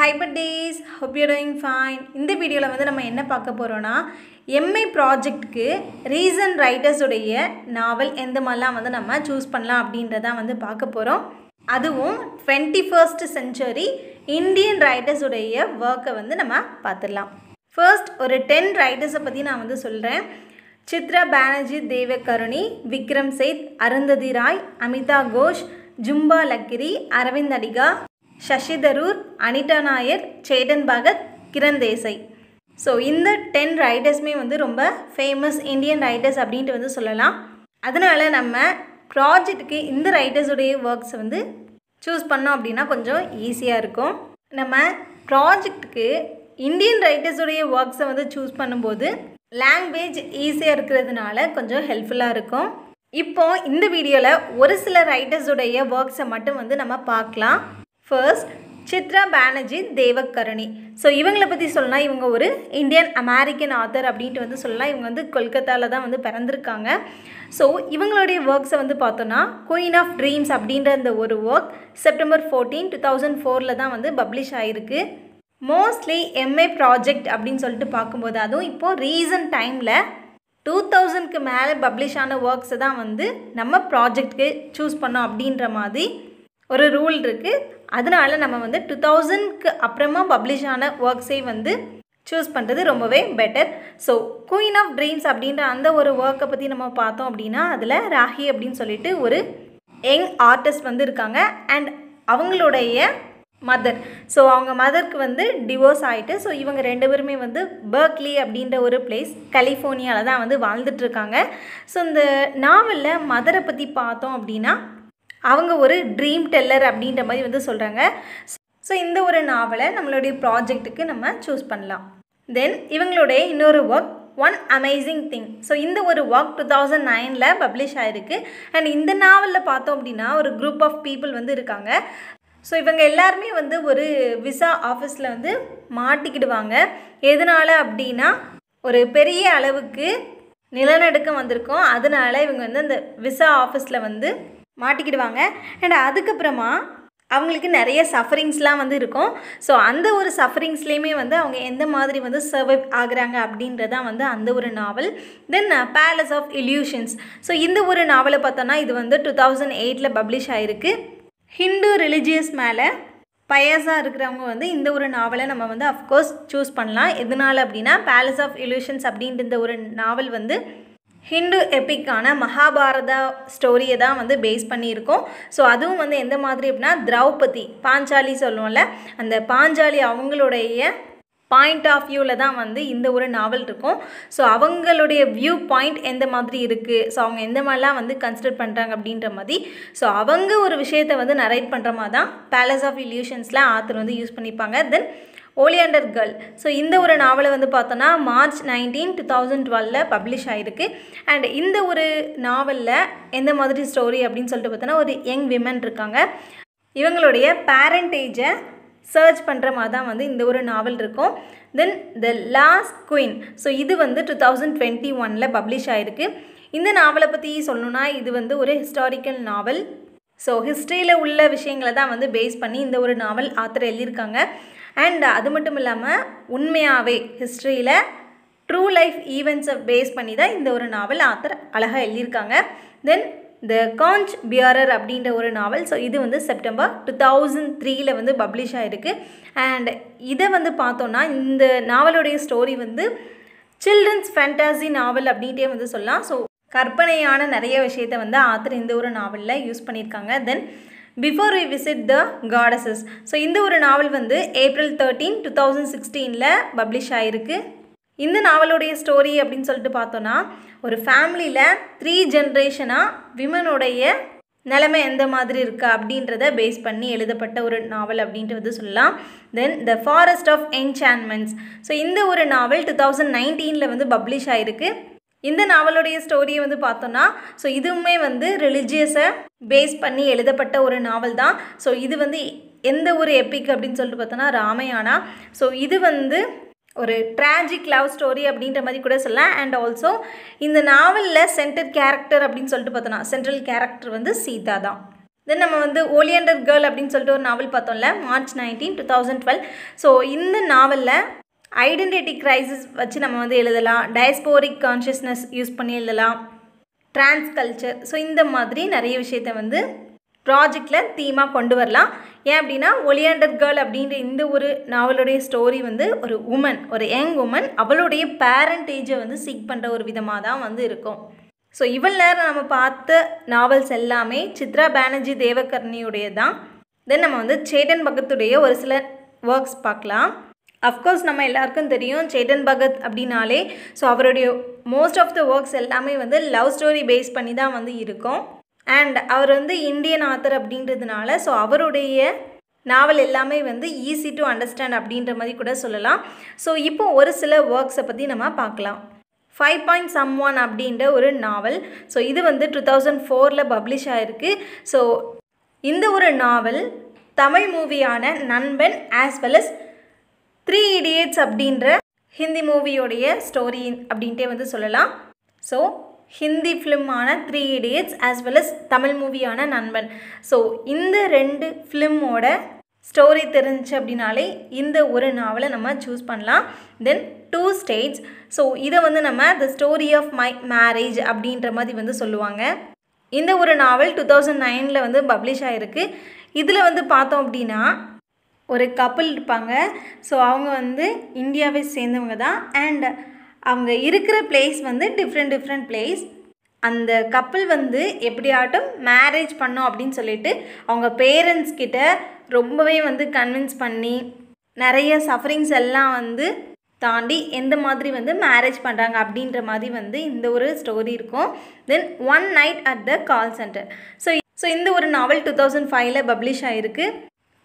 high days hope you doing fine இந்த வீடியோவில் வந்து நம்ம என்ன பார்க்க போகிறோன்னா எம்ஐ ப்ராஜெக்ட்க்கு ரீசன் ரைட்டர்ஸுடைய நாவல் எந்த மாதிரிலாம் வந்து நம்ம சூஸ் பண்ணலாம் அப்படின்றதான் வந்து பார்க்க போகிறோம் அதுவும் டுவெண்ட்டி ஃபர்ஸ்ட் செஞ்சுரி இந்தியன் ரைட்டர்ஸுடைய ஒர்க்கை வந்து நம்ம பார்த்துடலாம் ஃபர்ஸ்ட் ஒரு டென் ரைட்டர்ஸை பற்றி நான் வந்து சொல்கிறேன் சித்ரா பானர்ஜி தேவகருணி விக்ரம் சேத் அருந்ததி ராய் அமிதா கோஷ் ஜும்பா லக்கிரி அரவிந்த் அடிகா சசி தரூர் அனிதா நாயர் சேடன் பகத் கிரண் தேசை ஸோ இந்த டென் ரைடர்ஸுமே வந்து ரொம்ப ஃபேமஸ் இந்தியன் ரைடர்ஸ் அப்படின்ட்டு வந்து சொல்லலாம் அதனால் நம்ம ப்ராஜெக்ட்டுக்கு இந்த ரைட்டர்ஸுடைய ஒர்க்ஸ் வந்து சூஸ் பண்ணோம் அப்படின்னா கொஞ்சம் ஈஸியாக இருக்கும் நம்ம ப்ராஜெக்ட்டுக்கு இந்தியன் ரைட்டர்ஸுடைய ஒர்க்ஸை வந்து சூஸ் பண்ணும்போது லாங்குவேஜ் ஈஸியாக இருக்கிறதுனால கொஞ்சம் ஹெல்ப்ஃபுல்லாக இருக்கும் இப்போது இந்த வீடியோவில் ஒரு சில ரைட்டர்ஸுடைய ஒர்க்ஸை மட்டும் வந்து நம்ம பார்க்கலாம் ஃபர்ஸ்ட் சித்ரா பானர்ஜி தேவக்கரணி ஸோ இவங்களை பற்றி சொல்லலாம் இவங்க ஒரு இந்தியன் அமெரிக்கன் ஆத்தர் அப்படின்ட்டு வந்து சொல்லலாம் இவங்க வந்து கொல்கத்தாவில் தான் வந்து பிறந்திருக்காங்க ஸோ இவங்களுடைய ஒர்க்ஸை வந்து பார்த்தோன்னா குயின் ஆஃப் ட்ரீம்ஸ் அப்படின்ற அந்த ஒரு work September fourteen two thousand ஃபோரில் தான் வந்து பப்ளிஷ் ஆகிருக்கு மோஸ்ட்லி எம்ஏ ப்ராஜெக்ட் அப்படின்னு சொல்லிட்டு பார்க்கும்போது அதுவும் இப்போது ரீசன்ட் டைமில் டூ தௌசண்ட்க்கு மேலே பப்ளிஷ் ஆன ஒர்க்ஸை தான் வந்து நம்ம ப்ராஜெக்ட்க்கு சூஸ் பண்ணோம் அப்படின்ற மாதிரி ஒரு ரூல் இருக்குது அதனால் நம்ம வந்து டூ தௌசண்ட்க்கு அப்புறமா பப்ளிஷ் ஆன ஒர்க்ஸை வந்து சூஸ் பண்ணுறது ரொம்பவே better so queen of dreams அப்படின்ற அந்த ஒரு ஒர்க்கை பற்றி நம்ம பார்த்தோம் அப்படின்னா அதில் ராகி அப்படின்னு சொல்லிட்டு ஒரு யங் ஆர்டிஸ்ட் வந்து இருக்காங்க அண்ட் அவங்களுடைய மதர் ஸோ அவங்க மதருக்கு வந்து டிவோர்ஸ் ஆகிட்டு ஸோ இவங்க ரெண்டு பேருமே வந்து பர்க்லி அப்படின்ற ஒரு பிளேஸ் கலிஃபோர்னியாவில் தான் வந்து வாழ்ந்துட்டுருக்காங்க ஸோ இந்த நாவலில் மதரை பற்றி பார்த்தோம் அப்படின்னா அவங்க ஒரு ட்ரீம் டெல்லர் அப்படின்ற மாதிரி வந்து சொல்கிறாங்க ஸோ இந்த ஒரு நாவலை நம்மளுடைய ப்ராஜெக்ட்டுக்கு நம்ம சூஸ் பண்ணலாம் தென் இவங்களுடைய இன்னொரு work one amazing thing so இந்த ஒரு ஒர்க் டூ தௌசண்ட் நைனில் பப்ளிஷ் ஆகிருக்கு அண்ட் இந்த நாவலில் பார்த்தோம் அப்படின்னா ஒரு குரூப் ஆஃப் பீப்புள் வந்து இருக்காங்க ஸோ இவங்க எல்லாருமே வந்து ஒரு விசா ஆஃபீஸில் வந்து மாட்டிக்கிடுவாங்க எதனால் அப்படின்னா ஒரு பெரிய அளவுக்கு நிலநடுக்கம் வந்திருக்கும் அதனால் இவங்க வந்து அந்த விசா ஆஃபீஸில் வந்து மாட்டிக்கிடுவாங்க அண்ட் அதுக்கப்புறமா அவங்களுக்கு நிறைய சஃபரிங்ஸ்லாம் வந்து இருக்கும் ஸோ அந்த ஒரு சஃபரிங்ஸ்லேயுமே வந்து அவங்க எந்த மாதிரி வந்து சர்வைவ் ஆகுறாங்க அப்படின்றதான் வந்து அந்த ஒரு novel then palace of illusions so இந்த ஒரு நாவலை பார்த்தோன்னா இது வந்து டூ தௌசண்ட் எயிட்டில் பப்ளிஷ் ஆகிருக்கு ஹிந்து ரிலிஜியஸ் மேலே பயஸாக இருக்கிறவங்க வந்து இந்த ஒரு நாவலை நம்ம வந்து அஃப்கோர்ஸ் சூஸ் பண்ணலாம் எதனால் அப்படின்னா பேலஸ் ஆஃப் இல்யூஷன்ஸ் அப்படின்ற ஒரு நாவல் வந்து ஹிந்து எப்பிக்கான மகாபாரத ஸ்டோரியை தான் வந்து பேஸ் பண்ணியிருக்கோம் ஸோ அதுவும் வந்து எந்த மாதிரி அப்படின்னா திரௌபதி பாஞ்சாலி சொல்லுவோம்ல அந்த பாஞ்சாலி அவங்களுடைய பாயிண்ட் ஆஃப் வியூவில் தான் வந்து இந்த ஒரு நாவல் இருக்கும் ஸோ அவங்களுடைய வியூ பாயிண்ட் எந்த மாதிரி இருக்குது ஸோ அவங்க எந்த மாதிரிலாம் வந்து கன்சிடர் பண்ணுறாங்க அப்படின்ற மாதிரி ஸோ அவங்க ஒரு விஷயத்தை வந்து நரேட் பண்ணுற மாதிரி தான் பேலஸ் ஆஃப் இல்யூஷன்ஸ்லாம் ஆத்தர் வந்து யூஸ் பண்ணிப்பாங்க தென் ஓலியாண்டர் கேர்ள் ஸோ இந்த ஒரு நாவலை வந்து பார்த்தோன்னா மார்ச் நைன்டீன் டூ தௌசண்ட் டுவெலில் பப்ளிஷ் ஆகிருக்கு அண்ட் இந்த ஒரு நாவலில் எந்த மாதிரி ஸ்டோரி அப்படின்னு சொல்லிட்டு பார்த்தோன்னா ஒரு யங் விமன் இருக்காங்க இவங்களுடைய பேரண்டேஜை சர்ச் பண்ணுற மாதிரி தான் வந்து இந்த ஒரு நாவல் இருக்கும் then the last queen so இது வந்து டூ தௌசண்ட் டுவெண்ட்டி ஒனில் பப்ளிஷ் ஆகிருக்கு இந்த நாவலை பற்றி சொல்லணுன்னா இது வந்து ஒரு ஹிஸ்டாரிக்கல் நாவல் ஸோ ஹிஸ்ட்ரியில் உள்ள விஷயங்களை தான் வந்து பேஸ் பண்ணி இந்த ஒரு நாவல் ஆத்திர எழுதியிருக்காங்க அண்ட் அது மட்டும் இல்லாமல் உண்மையாகவே ஹிஸ்ட்ரியில் ட்ரூ லைஃப் ஈவெண்ட்ஸை பேஸ் பண்ணி தான் இந்த ஒரு நாவல் ஆத்தர் அழகாக எழுதியிருக்காங்க தென் த காஞ்ச் பியரர் அப்படின்ற ஒரு நாவல் ஸோ இது வந்து செப்டம்பர் டூ தௌசண்ட் த்ரீயில் வந்து பப்ளிஷ் ஆகிருக்கு அண்ட் இதை வந்து பார்த்தோன்னா இந்த நாவலுடைய ஸ்டோரி வந்து சில்ட்ரன்ஸ் ஃபேண்டாசி நாவல் அப்படின்ட்டே வந்து சொல்லலாம் ஸோ கற்பனையான நிறைய விஷயத்த வந்து ஆத்தர் இந்த ஒரு நாவலில் யூஸ் பண்ணியிருக்காங்க then before we visit the goddesses so இந்த ஒரு நாவல் வந்து ஏப்ரல் தேர்ட்டீன் டூ தௌசண்ட் சிக்ஸ்டீனில் பப்ளிஷ் ஆகிருக்கு இந்த நாவலுடைய ஸ்டோரி அப்படின்னு சொல்லிட்டு பார்த்தோன்னா ஒரு ஃபேமிலியில் த்ரீ ஜென்ரேஷனாக விமனுடைய நிலைமை எந்த மாதிரி இருக்கா அப்படின்றத பேஸ் பண்ணி எழுதப்பட்ட ஒரு நாவல் அப்படின்ட்டு வந்து சொல்லலாம் then the forest of enchantments so இந்த ஒரு நாவல் டூ தௌசண்ட் நைன்டீனில் வந்து பப்ளிஷ் ஆகிருக்கு இந்த நாவலுடைய ஸ்டோரியை வந்து பார்த்தோன்னா ஸோ இதுவுமே வந்து ரிலிஜியஸை பேஸ் பண்ணி எழுதப்பட்ட ஒரு நாவல் தான் ஸோ இது வந்து எந்த ஒரு எப்பிக் அப்படின்னு சொல்லிட்டு பார்த்தோன்னா ராமையானா ஸோ இது வந்து ஒரு ட்ராஜிக் லவ் ஸ்டோரி அப்படின்ற மாதிரி கூட சொல்லலாம் அண்ட் ஆல்சோ இந்த நாவலில் சென்டர் கேரக்டர் அப்படின்னு சொல்லிட்டு பார்த்தோன்னா சென்ட்ரல் கேரக்டர் வந்து சீதா தான் தென் நம்ம வந்து ஓலியண்டர் கேர்ள் அப்படின்னு சொல்லிட்டு ஒரு நாவல் பார்த்தோம்ல March nineteen two thousand twelve so இந்த நாவலில் ஐடென்டிட்டி க்ரைசிஸ் வச்சு நம்ம வந்து எழுதலாம் டயஸ்போரிக் கான்ஷியஸ்னஸ் யூஸ் பண்ணி எழுதலாம் ட்ரான்ஸ் கல்ச்சர் ஸோ இந்த மாதிரி நிறைய விஷயத்த வந்து ப்ராஜெக்டில் தீமாக கொண்டு வரலாம் ஏன் அப்படின்னா ஒலியாண்டர் கேர்ள் அப்படின்ற இந்த ஒரு நாவலுடைய ஸ்டோரி வந்து ஒரு உமன் ஒரு யங் உமன் அவளுடைய பேரண்டேஜை வந்து சீக் பண்ணுற ஒரு விதமாக தான் வந்து இருக்கும் ஸோ இவ்வளோ நேரம் நம்ம பார்த்த நாவல்ஸ் எல்லாமே சித்ரா பானர்ஜி தேவகர்ணியுடைய தான் தென் நம்ம வந்து சேட்டன் பக்கத்துடைய ஒரு சில ஒர்க்ஸ் பார்க்கலாம் அஃப்கோர்ஸ் நம்ம எல்லாருக்கும் தெரியும் சேதன் பகத் அப்படின்னாலே ஸோ அவருடைய மோஸ்ட் ஆஃப் த ஒர்க்ஸ் எல்லாமே வந்து லவ் ஸ்டோரி பேஸ் பண்ணி தான் வந்து இருக்கும் அண்ட் அவர் வந்து இந்தியன் ஆத்தர் அப்படின்றதுனால ஸோ அவருடைய நாவல் எல்லாமே வந்து ஈஸி டு அண்டர்ஸ்டாண்ட் அப்படின்ற மாதிரி கூட சொல்லலாம் ஸோ இப்போ ஒரு சில ஒர்க்ஸை பற்றி நம்ம பார்க்கலாம் ஃபைவ் பாயிண்ட் சம் ஒன் அப்படின்ற ஒரு நாவல் ஸோ இது வந்து டூ தௌசண்ட் ஃபோரில் பப்ளிஷ் ஆகிருக்கு ஸோ இந்த ஒரு நாவல் தமிழ் மூவியான Nanban as well as three idiots அப்படின்ற ஹிந்தி மூவியோடைய ஸ்டோரி அப்படின்ட்டே வந்து சொல்லலாம் ஸோ ஹிந்தி ஃபிலிமான three idiots as well as Tamil மூவியான நண்பன் ஸோ இந்த ரெண்டு ஃபிலிமோட ஸ்டோரி தெரிஞ்சு அப்படின்னாலே இந்த ஒரு நாவலை நம்ம சூஸ் பண்ணலாம் தென் டூ ஸ்டேஜ் ஸோ இதை வந்து நம்ம the story of my marriage அப்படின்ற மாதிரி வந்து சொல்லுவாங்க இந்த ஒரு நாவல் டூ தௌசண்ட் நைனில் வந்து பப்ளிஷ் ஆகிருக்கு இதில் வந்து பார்த்தோம் அப்படின்னா ஒரு கப்பல் இருப்பாங்க ஸோ அவங்க வந்து இந்தியாவை சேர்ந்தவங்க தான் அண்ட் அவங்க இருக்கிற பிளேஸ் வந்து டிஃப்ரெண்ட் டிஃப்ரெண்ட் பிளேஸ் அந்த கப்பல் வந்து எப்படியாட்டும் மேரேஜ் பண்ணோம் அப்படின்னு சொல்லிட்டு அவங்க பேரண்ட்ஸ் கிட்ட ரொம்பவே வந்து கன்வின்ஸ் பண்ணி நிறைய சஃபரிங்ஸ் எல்லாம் வந்து தாண்டி எந்த மாதிரி வந்து மேரேஜ் பண்ணுறாங்க அப்படின்ற மாதிரி வந்து இந்த ஒரு ஸ்டோரி இருக்கும் then one night at the call centre so so இந்த ஒரு நாவல் டூ தௌசண்ட் ஃபைவ்ல பப்ளிஷ் ஆகிருக்கு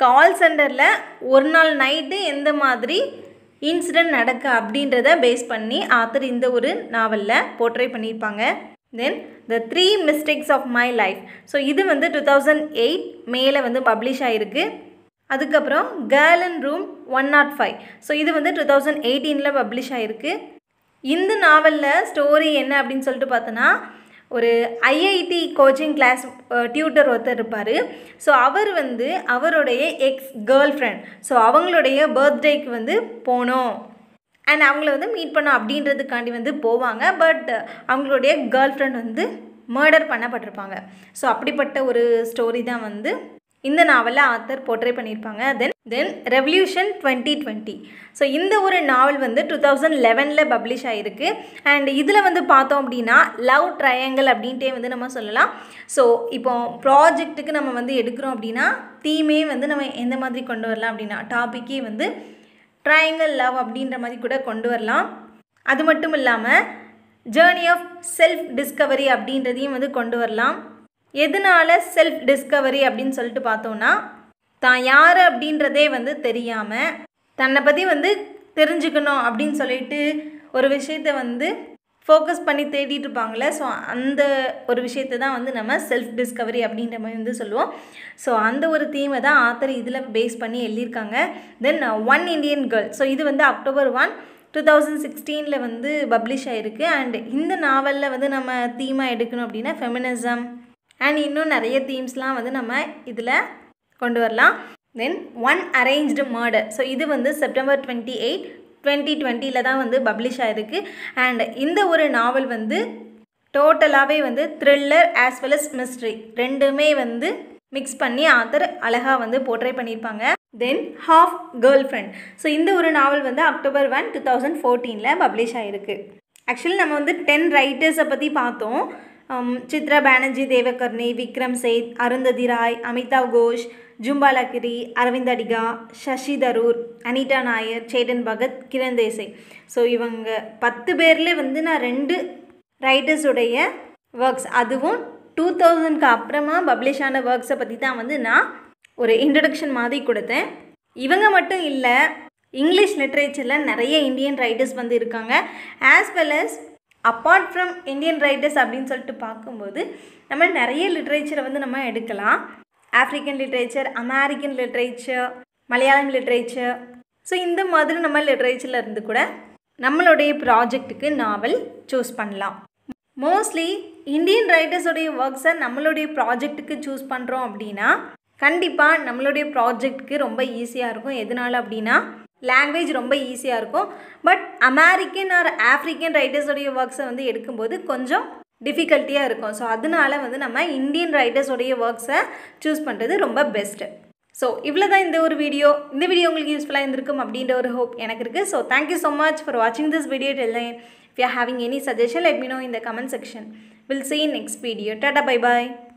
கால் சென்டரில் ஒரு நாள் நைட்டு எந்த மாதிரி இன்சிடெண்ட் நடக்க அப்படின்றத பேஸ் பண்ணி ஆத்தர் இந்த ஒரு நாவலில் போர்ட்ரே பண்ணியிருப்பாங்க then the three mistakes of my life so இது வந்து டூ தௌசண்ட் எயிட் மேலே வந்து பப்ளிஷ் ஆகிருக்கு அதுக்கப்புறம் girl in room one nought five so இது வந்து டூ தௌசண்ட் எயிட்டீனில் பப்ளிஷ் ஆகிருக்கு இந்த நாவலில் ஸ்டோரி என்ன அப்படின்னு சொல்லிட்டு பார்த்தோன்னா ஒரு ஐஐடி கோச்சிங் கிளாஸ் டியூட்டர் ஒருத்தர் இருப்பார் ஸோ அவர் வந்து அவருடைய எக்ஸ் கேர்ள் ஃப்ரெண்ட் ஸோ அவங்களுடைய பர்த்டேக்கு வந்து போனோம் அண்ட் அவங்கள வந்து மீட் பண்ணோம் அப்படின்றதுக்காண்டி வந்து போவாங்க பட் அவங்களுடைய கேர்ள் ஃப்ரெண்ட் வந்து மர்டர் பண்ணப்பட்டிருப்பாங்க ஸோ அப்படிப்பட்ட ஒரு ஸ்டோரி தான் வந்து இந்த நாவலில் ஆத்தர் போர்ட்ரே பண்ணியிருப்பாங்க then then revolution twenty twenty so இந்த ஒரு நாவல் வந்து டூ தௌசண்ட் லெவனில் பப்ளிஷ் ஆகிருக்கு அண்ட் இதில் வந்து பார்த்தோம் அப்படின்னா லவ் ட்ரையாங்கிள் அப்படின்ட்டே வந்து நம்ம சொல்லலாம் ஸோ இப்போ ப்ராஜெக்ட்டுக்கு நம்ம வந்து எடுக்கிறோம் அப்படின்னா தீமே வந்து நம்ம எந்த மாதிரி கொண்டு வரலாம் அப்படின்னா டாப்பிக்கே வந்து ட்ரையாங்கிள் லவ் அப்படின்ற மாதிரி கூட கொண்டு வரலாம் அது மட்டும் இல்லாமல் ஜேர்னி ஆஃப் செல்ஃப் டிஸ்கவரி அப்படின்றதையும் வந்து கொண்டு வரலாம் எதனால் செல்ஃப் டிஸ்கவரி அப்படின்னு சொல்லிட்டு பார்த்தோன்னா தான் யார் அப்படின்றதே வந்து தெரியாமல் தன்னை பற்றி வந்து தெரிஞ்சுக்கணும் அப்படின்னு சொல்லிட்டு ஒரு விஷயத்தை வந்து ஃபோக்கஸ் பண்ணி தேடிட்டு இருப்பாங்களே ஸோ அந்த ஒரு விஷயத்தை தான் வந்து நம்ம செல்ஃப் டிஸ்கவரி அப்படின்ற மாதிரி வந்து சொல்லுவோம் ஸோ அந்த ஒரு தீமை தான் ஆத்தர் இதில் பேஸ் பண்ணி எழுதியிருக்காங்க then one Indian girl so இது வந்து அக்டோபர் ஒன் டூ தௌசண்ட் சிக்ஸ்டீனில் வந்து பப்ளிஷ் ஆகிருக்கு அண்ட் இந்த நாவலில் வந்து நம்ம தீமாக எடுக்கணும் அப்படின்னா ஃபெமினிசம் அண்ட் இன்னும் நிறைய தீம்ஸ்லாம் வந்து நம்ம இதில் கொண்டு வரலாம் then one arranged murder so இது வந்து செப்டம்பர் டுவெண்ட்டி எயிட் டுவெண்ட்டி டுவெண்ட்டியில் தான் வந்து பப்ளிஷ் ஆகிருக்கு அண்ட் இந்த ஒரு நாவல் வந்து டோட்டலாகவே வந்து thriller as well as mystery ரெண்டுமே வந்து மிக்ஸ் பண்ணி ஆத்தர் அழகாக வந்து போர்ட்ரே பண்ணியிருப்பாங்க then half girlfriend so இந்த ஒரு நாவல் வந்து அக்டோபர் ஒன் டூ தௌசண்ட் ஃபோர்டீனில் பப்ளிஷ் ஆகிருக்கு ஆக்சுவலி நம்ம வந்து டென் ரைட்டர்ஸை பற்றி பார்த்தோம் சித்ரா பானர்ஜி தேவகர்ணி விக்ரம் சேத் அருந்ததி ராய் அமிதாவ் கோஷ் ஜும்பாலகிரி அரவிந்த் அடிகா சசி தரூர் அனிதா நாயர் சேடன் பகத் கிரண் தேசை ஸோ இவங்க பத்து பேரில் வந்து நான் ரெண்டு ரைட்டர்ஸுடைய ஒர்க்ஸ் அதுவும் டூ தௌசண்ட்க்கு அப்புறமா பப்ளிஷ் ஆன ஒர்க்ஸை பற்றி தான் வந்து நான் ஒரு இன்ட்ரடக்ஷன் மாதிரி கொடுத்தேன் இவங்க மட்டும் இல்லை இங்கிலீஷ் லிட்ரேச்சரில் நிறைய இந்தியன் ரைட்டர்ஸ் வந்து இருக்காங்க as well as apart from Indian writers அப்படின்னு சொல்லிட்டு பார்க்கும்போது நம்ம நிறைய லிட்ரேச்சரை வந்து நம்ம எடுக்கலாம் African literature American literature Malayalam literature so இந்த மாதிரி நம்ம லிட்ரேச்சரில் இருந்து கூட நம்மளுடைய ப்ராஜெக்ட்டுக்கு நாவல் சூஸ் பண்ணலாம் மோஸ்ட்லி இந்தியன் ரைட்டர்ஸோடைய ஒர்க்ஸை நம்மளுடைய ப்ராஜெக்ட்டுக்கு சூஸ் பண்ணுறோம் அப்படின்னா கண்டிப்பாக நம்மளுடைய ப்ராஜெக்ட்டுக்கு ரொம்ப ஈஸியாக இருக்கும் எதனால் அப்படின்னா லாங்குவேஜ் ரொம்ப ஈஸியாக இருக்கும் பட் அமெரிக்கன் ஆர் ஆஃப்ரிக்கன் ரைட்டர்ஸோடைய ஒர்க்ஸை வந்து எடுக்கும்போது கொஞ்சம் டிஃபிகல்ட்டியாக இருக்கும் ஸோ அதனால வந்து நம்ம இந்தியன் ரைட்டர்ஸோடைய ஒர்க்ஸை சூஸ் பண்ணுறது ரொம்ப பெஸ்ட்டு ஸோ இவ்வளோ தான் இந்த ஒரு வீடியோ இந்த வீடியோ உங்களுக்கு யூஸ்ஃபுல்லாக இருந்திருக்கும் அப்படின்ற ஒரு ஹோப் எனக்கு இருக்குது so thank you so much for வாட்சிங் this video tell if you having any suggestion let me know இந்த comment section will see next video tata bye bye